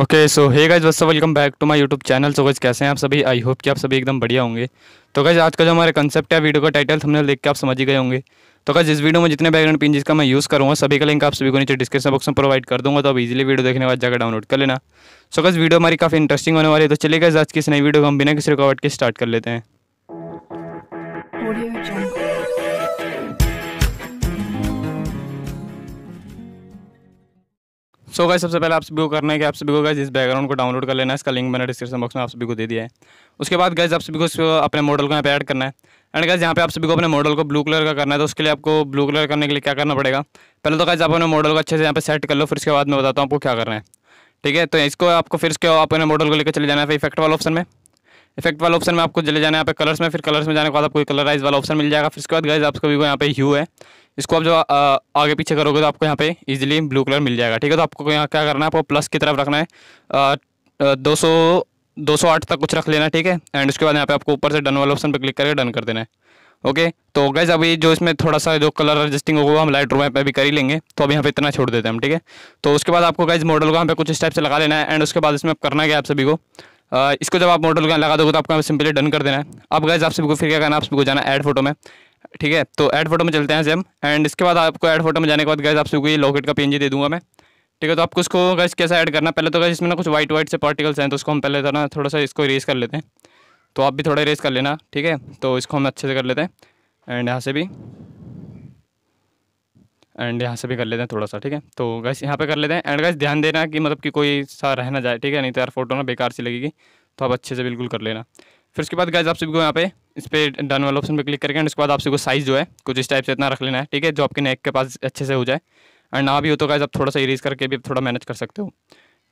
okay so hey guys बस welcome back to my YouTube channel so guys कैसे हैं आप सभी आई होप कि आप सभी एकदम बढ़िया होंगे तो गज आज का जो हमारा कंसेप्ट है वीडियो का टाइटल हमने देख के आप समझ ही गए होंगे तो गज इस वीडियो में जितने बैकग्राउंड पिन जिसका मैं यूज़ करूँगा सभी का लिंक आप सभी को नीचे डिस्क्रिप्शन बॉक्स में प्रोवाइड कर दूँगा तो आप इजिली वीडियो देखने बाद जाकर डाउनलोड कर लेना सो गज वीडियो हमारी काफ़ी इंटरेस्टिंग होने वाली है तो चले गए आज की इस नई वीडियो को हम बिना किसी रुकावट के स्टार्ट कर लेते हैं सो गए गाइस सबसे पहले आप सभी को करना है कि आप सभी को गाइस इस बैकग्राउंड को डाउनलोड कर लेना है इसका लिंक मैंने डिस्क्रिप्शन बॉक्स में आप सभी को दे दिया है उसके बाद गाइस आप सभी को अपने मॉडल को यहाँ पे ऐड करना है एंड गाइस यहाँ पे आप सभी को अपने मॉडल को ब्लू कलर का करना है तो उसके लिए आपको ब्लू कलर करने के लिए क्या करना पड़ेगा पहले तो गाइस आप अपने मॉडल को अच्छे से यहाँ पे सेट कर लो फिर उसके बाद मैं बताता हूँ आपको क्या करना है ठीक है तो इसको आपको फिर उसके अपने मॉडल को लेकर चले जाना है इफेक्ट वाला ऑप्शन में इफेक्ट वाला ऑप्शन में आपको चले जाना है यहाँ पे कलर्स में फिर कलर्स में जाने के बाद आपको कलराइज वाला ऑप्शन मिल जाएगा फिर उसके बाद गाइज आप सभी को यहाँ पे ह्यू है इसको आप जो आ, आगे पीछे करोगे तो आपको यहाँ पे इजीली ब्लू कलर मिल जाएगा ठीक है तो आपको यहाँ क्या करना है आपको प्लस की तरफ रखना है आ, दो सौ दो सौ आठ तक कुछ रख लेना ठीक है एंड उसके बाद यहाँ पे आपको ऊपर से डन वाले ऑप्शन पर क्लिक करके डन कर देना है ओके तो गैस अभी जो इसमें थोड़ा सा जो कलर एडजस्टिंग होगा हम लाइट रूम पे भी कर ही लेंगे तो अभी यहाँ पे इतना छोड़ देते हैं हम ठीक है तो उसके बाद आपको गैस मॉडल को यहाँ पे कुछ स्टेप से लगा लेना है एंड उसके बाद इसमें आप करना क्या आप सभी को इसको जब आप मॉडल का लगा दोगे तो आपको यहाँ सिंपली डन कर देना है अब गैज आप सभी को फिर क्या करना है आप सभी को जाना ऐड फोटो में ठीक है तो ऐड फोटो में चलते हैं से हम एंड इसके बाद आपको ऐड फोटो में जाने के बाद गैस आपसे कोई लॉकेट का पी दे दूंगा मैं ठीक है तो आपको उसको गैस कैसा ऐड करना पहले तो गैस इसमें ना कुछ वाइट वाइट से पार्टिकल्स हैं तो उसको हम पहले तो ना थोड़ा सा इसको रेस कर लेते हैं तो आप भी थोड़ा रेस कर लेना ठीक है तो इसको हम अच्छे से कर लेते हैं एंड यहाँ से भी एंड यहाँ से भी कर लेते हैं थोड़ा सा ठीक है तो गैस यहाँ पर कर लेते हैं एंड गैस ध्यान देना कि मतलब कि कोई सा रहना जाए ठीक है नहीं तो यार फोटो ना बेकार सी लगेगी तो आप अच्छे से बिल्कुल कर लेना फिर उसके बाद गाइज आप सभी को यहाँ पे इस पर डन वाले ऑप्शन पर क्लिक करके एंड उसके बाद आप सभी को साइज़ जो है कुछ इस टाइप से इतना रख लेना है ठीक है जो आपके नेक के पास अच्छे से हो जाए एंड ना भी हो तो गाइज आप थोड़ा सा इरेज करके भी थोड़ा मैनेज कर सकते हो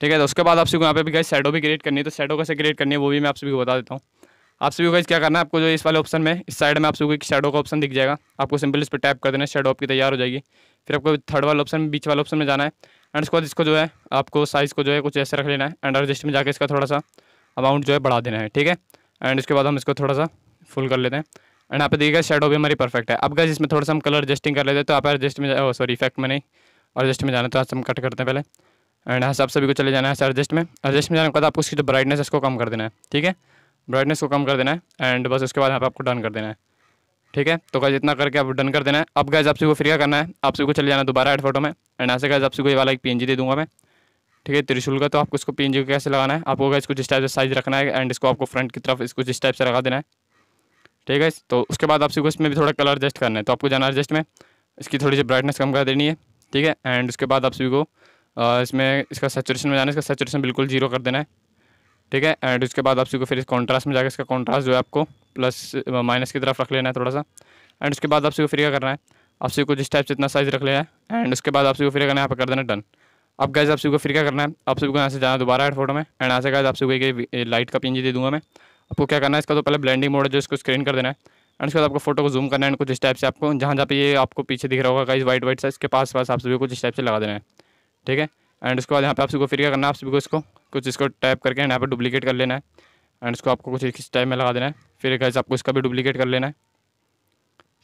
ठीक है तो उसके बाद आप सभी को यहाँ पे भी गाइज शेडो भी क्रिएट करनी है तो शेडो कैसे क्रिएट करनी है वो भी मैं आप सभी को बता देता हूँ आप सभी को गाइज क्या करना है आपको जो इस वाले ऑप्शन में इस साइड में आप सभी को एक शेडो का ऑप्शन दिख जाएगा आपको सिंपल इस पर टैप कर देना शेडो आपकी तैयार हो जाएगी फिर आपको थर्ड वाले ऑप्शन में बीच वाले ऑप्शन में जाना है एंड उसके बाद इसको जो है आपको साइज़ को जो है कुछ ऐसे रख लेना है एंड एडजस्ट में जाकर इसका थोड़ा सा अमाउंट जो है बढ़ा देना है ठीक है एंड इसके बाद हम इसको थोड़ा सा फुल कर लेते हैं एंड यहाँ पे देखिएगा शेडो भी हमारी परफेक्ट है अब गज इसमें थोड़ा सा हम कलर एडजस्टिंग कर लेते हैं तो आप एडजस्ट में सॉरी इफेक्ट oh, में नहीं और एडजस्ट में जाना तो हम कट करते हैं पहले एंड यहाँ से आप सभी को चले जाना है एडजस्ट में एडजस्ट में जाने के बाद आपको उसकी जो ब्राइटनेस है उसको कम कर देना है ठीक है ब्राइटनेस को कम कर देना है एंड बस उसके बाद यहाँ पर आपको डन कर देना है ठीक है तो गैज इतना करके आप डन कर देना है अब गैज आपसे को फ्री करना है आप सभी को चले जाना दोबारा एड फोटो में एंड ऐसे गैज आपसे सभी को ये वाला एक पी दे दूँगा मैं ठीक है त्रिशूल का तो आपको इसको पी को कैसे लगाना है आपको इसको जिस टाइप से साइज रखना है एंड इसको आपको फ्रंट की तरफ इसको जिस टाइप से लगा देना है ठीक है तो उसके बाद आपसे इसमें भी थोड़ा कलर एडजस्ट करना है तो आपको जाना एडजस्ट में इसकी थोड़ी सी ब्राइटनेस कम कर देनी है ठीक है एंड उसके बाद आप सभी को इसमें इसका सेचुरेशन में जाना है इसका सेचुरेशन बिल्कुल जीरो कर देना है ठीक है एंड उसके बाद आप सभी को फिर इस कॉन्ट्रास्ट में जाकर इसका कॉन्ट्रास्ट जो है आपको प्लस माइनस की तरफ रख लेना है थोड़ा सा एंड उसके बाद आप सभी को फिर क्या करना है आप सभी को जिस टाइप से इतना साइज़ रख लेना है एंड उसके बाद आप सभी को फिर करना है यहाँ पर कर देना डन अब गैस आप सबको फिर क्या करना है आप सबको यहाँ से जाना दोबारा है फोटो में एंड यहाँ से गैस आप सबको लाइट का पिंजी दे दूंगा मैं आपको क्या करना है इसका तो पहले ब्लेंडिंग मोड है जो इसको स्क्रीन कर देना है एंड उसके बाद आपको फोटो को जूम करना है कुछ इस टाइप से आपको जहाँ जहाँ पे ये आपको पीछे दिख रहा होगा गाइज वाइट वाइट साइज के पास पास आप सभी कुछ इस टाइप से लगा देना है ठीक है एंड उसके बाद यहाँ पे आप सबको फिर क्या करना है आप सभी को इसको कुछ इसको टाइप करके यहाँ पर डुप्लीकेट कर लेना है एंड उसको आपको कुछ इस टाइप में लगा देना है फिर गाइज आपको इसका भी डुप्लीकेट कर लेना है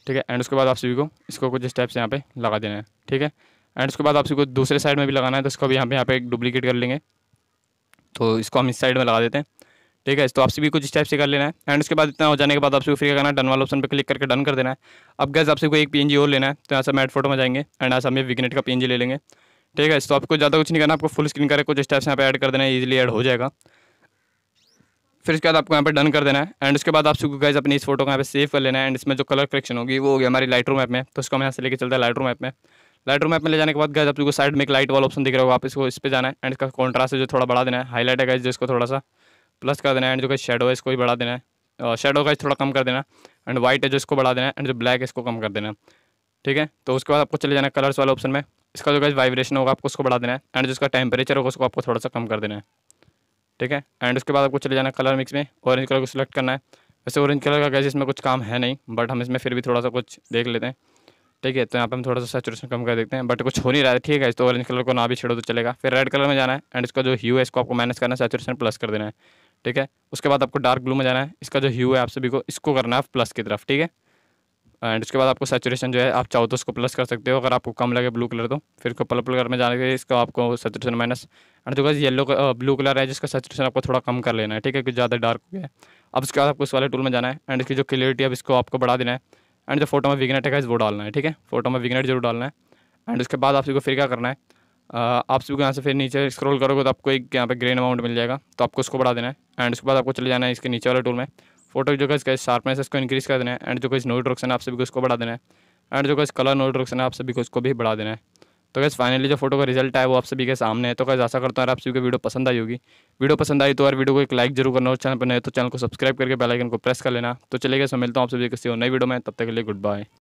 ठीक है एंड उसके बाद आप सभी को इसको कुछ इस टाइप से यहाँ पे लगा देना है ठीक है एंड उसके बाद आप इसको दूसरे साइड में भी लगाना है तो इसको भी यहाँ पे यहाँ पे डुप्लीकेट कर लेंगे तो इसको हम इस साइड में लगा देते हैं ठीक है तो आपसे भी कुछ इस टाइप से कर लेना है एंड उसके बाद इतना हो जाने के बाद आपसे फिर करना है डन वाला ऑप्शन पर क्लिक करके डन कर देना है अब गैस आपसे कोई एक पी और लेना है तो यहाँ से हम एड फोटो में जाएंगे एंड यहाँ से विगनेट का पी ले लेंगे ठीक है तो आपको ज़्यादा कुछ नहीं करना आपको फुल स्क्रीन करके कुछ स्टेप्स यहाँ पे ऐड कर देना है ईजिली एड हो जाएगा फिर उसके बाद आपको यहाँ पर डन कर देना है एंड उसके बाद आपको गैस अपनी इस फोटो को यहाँ पे सेव कर लेना है एंड इसमें जो कलर करेक्शन होगी वो होगी हमारी लाइट रूम ऐप में तो उसको हम यहाँ से लेकर चलते हैं लाइट रूम ऐप में लाइट रूम ऐप में ले जाने के बाद गए आप साइड में एक लाइट वाला ऑप्शन दिख रहा होगा आप इसको इस पर जाना है एंड इसका कॉन्ट्रास्ट जो थोड़ा बढ़ा देना है हाईलाइट है गैस जिसको थोड़ा सा प्लस कर देना है एंड जो गैस शेडो है इसको भी बढ़ा देना है शेडो का थोड़ा कम कर देना एंड वाइट है जो इसको बढ़ा देना है एंड जो ब्लैक है इसको कम कर देना ठीक है तो उसके बाद आपको चले जाना कलर्स वाले ऑप्शन में इसका जो गैस वाइब्रेशन होगा आपको उसको बढ़ा देना है एंड जिसका टेम्परेचर होगा उसको आपको थोड़ा सा कम कर देना है ठीक है एंड उसके बाद आपको चले जाना कलर मिक्स में ऑरेंज कलर को सिलेक्ट करना है वैसे ऑरेंज कलर का गैस इसमें कुछ काम है नहीं बट हम इसमें फिर भी थोड़ा सा कुछ देख लेते हैं ठीक है तो यहाँ पे हम थोड़ा सा सेचुरेशन कम कर देते हैं बट कुछ हो नहीं रहा है ठीक है तो ऑरेंज कलर को ना भी छेड़ो तो चलेगा फिर रेड कलर में जाना है एंड इसका जो ह्यू है इसको आपको माइनस करना है सेचुरेशन प्लस कर देना है ठीक है उसके बाद आपको डार्क ब्लू में जाना है इसका जो ह्यू है आप सभी को इसको करना है प्लस की तरफ ठीक है एंड उसके बाद आपको सेचुरेशन जो है आप चाहो तो उसको प्लस कर सकते हो अगर आपको कम लगे ब्लू कलर तो फिर उसको पर्पल कलर में जाने के इसका आपको सेचुरेशन माइनस एंड जो येलो ब्लू कलर है जिसका सेचुरेशन आपको थोड़ा कम कर लेना है ठीक है कुछ ज़्यादा डार्क हो गया अब उसके बाद आपको इस वाले टूल में जाना है एंड इसकी जो क्लियरिटी है इसको आपको बढ़ा देना है एंड जो फोटो में विगनेट है वो डालना है ठीक है फोटो में विगनेट जरूर डालना है एंड उसके बाद आप सभी को फिर क्या करना है आप सभी को यहाँ से फिर नीचे स्क्रॉल करोगे तो आपको एक यहाँ पे ग्रेन अमाउंट मिल जाएगा तो आपको उसको बढ़ा देना है एंड उसके बाद आपको चले जाना है इसके नीचे वाले टूल में फोटो जो इसका शार्पनेस है इसको इंक्रीज़ कर देना है एंड जो कुछ नोट रोक्सन है आप सभी को उसको बढ़ा देना है एंड जो कुछ कलर नोट रोक्सन है आप सभी को उसको भी बढ़ा देना है तो कैसे फाइनली जो फोटो का रिजल्ट आया वो आप सभी के सामने है तो कैसे आशा करता हूँ आप सभी को वीडियो पसंद आई होगी वीडियो पसंद आई तो यार वीडियो को एक लाइक जरूर करना और चैनल पर नए तो चैनल को सब्सक्राइब करके बेल आइकन को प्रेस कर लेना तो चलिए गैस मिलता हूँ आप सभी किसी और नई वीडियो में तब तक के लिए गुड बाय